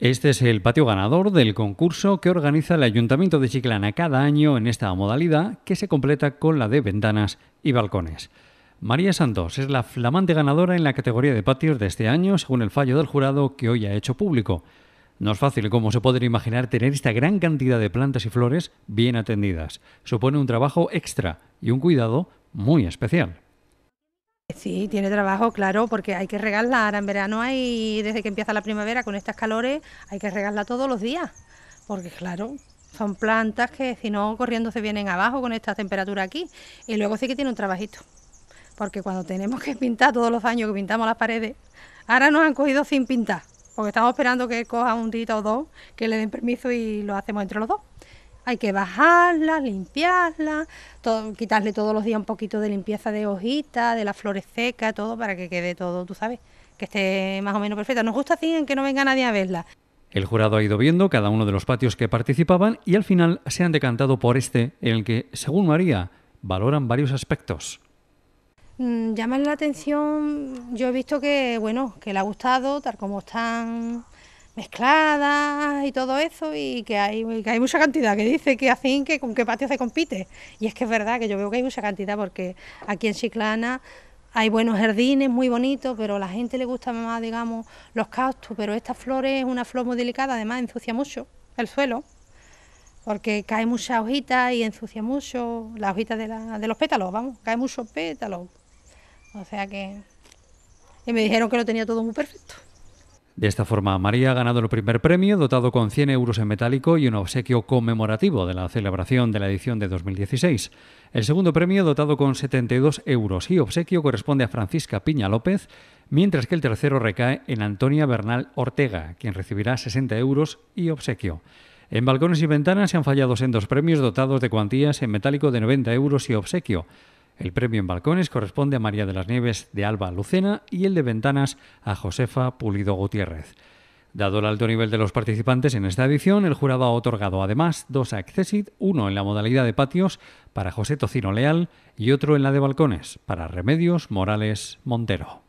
Este es el patio ganador del concurso que organiza el Ayuntamiento de Chiclana cada año en esta modalidad que se completa con la de ventanas y balcones. María Santos es la flamante ganadora en la categoría de patios de este año según el fallo del jurado que hoy ha hecho público. No es fácil, como se pueden imaginar, tener esta gran cantidad de plantas y flores bien atendidas. Supone un trabajo extra y un cuidado muy especial. Sí, tiene trabajo, claro, porque hay que regarla. Ahora en verano hay, desde que empieza la primavera con estas calores, hay que regarla todos los días. Porque claro, son plantas que si no corriendo se vienen abajo con esta temperatura aquí. Y luego sí que tiene un trabajito. Porque cuando tenemos que pintar todos los años que pintamos las paredes, ahora nos han cogido sin pintar. Porque estamos esperando que coja un día o dos, que le den permiso y lo hacemos entre los dos hay que bajarla, limpiarla, quitarle todos los días un poquito de limpieza de hojita, de las flores secas, todo para que quede todo, tú sabes, que esté más o menos perfecta. Nos gusta así en que no venga nadie a verla. El jurado ha ido viendo cada uno de los patios que participaban y al final se han decantado por este, en el que, según María, valoran varios aspectos. Mm, llaman la atención, yo he visto que, bueno, que le ha gustado, tal como están mezcladas y todo eso y que hay, que hay mucha cantidad que dice que hacen que con qué patio se compite y es que es verdad que yo veo que hay mucha cantidad porque aquí en Chiclana hay buenos jardines muy bonitos pero a la gente le gusta más digamos los cactus pero esta flor es una flor muy delicada además ensucia mucho el suelo porque cae mucha hojita y ensucia mucho la hojita de, la, de los pétalos vamos cae mucho pétalo o sea que y me dijeron que lo tenía todo muy perfecto de esta forma, María ha ganado el primer premio, dotado con 100 euros en metálico y un obsequio conmemorativo de la celebración de la edición de 2016. El segundo premio, dotado con 72 euros y obsequio, corresponde a Francisca Piña López, mientras que el tercero recae en Antonia Bernal Ortega, quien recibirá 60 euros y obsequio. En balcones y ventanas se han fallado dos premios dotados de cuantías en metálico de 90 euros y obsequio. El premio en balcones corresponde a María de las Nieves de Alba Lucena y el de ventanas a Josefa Pulido Gutiérrez. Dado el alto nivel de los participantes en esta edición, el jurado ha otorgado además dos Excesit, uno en la modalidad de patios para José Tocino Leal y otro en la de balcones para Remedios Morales Montero.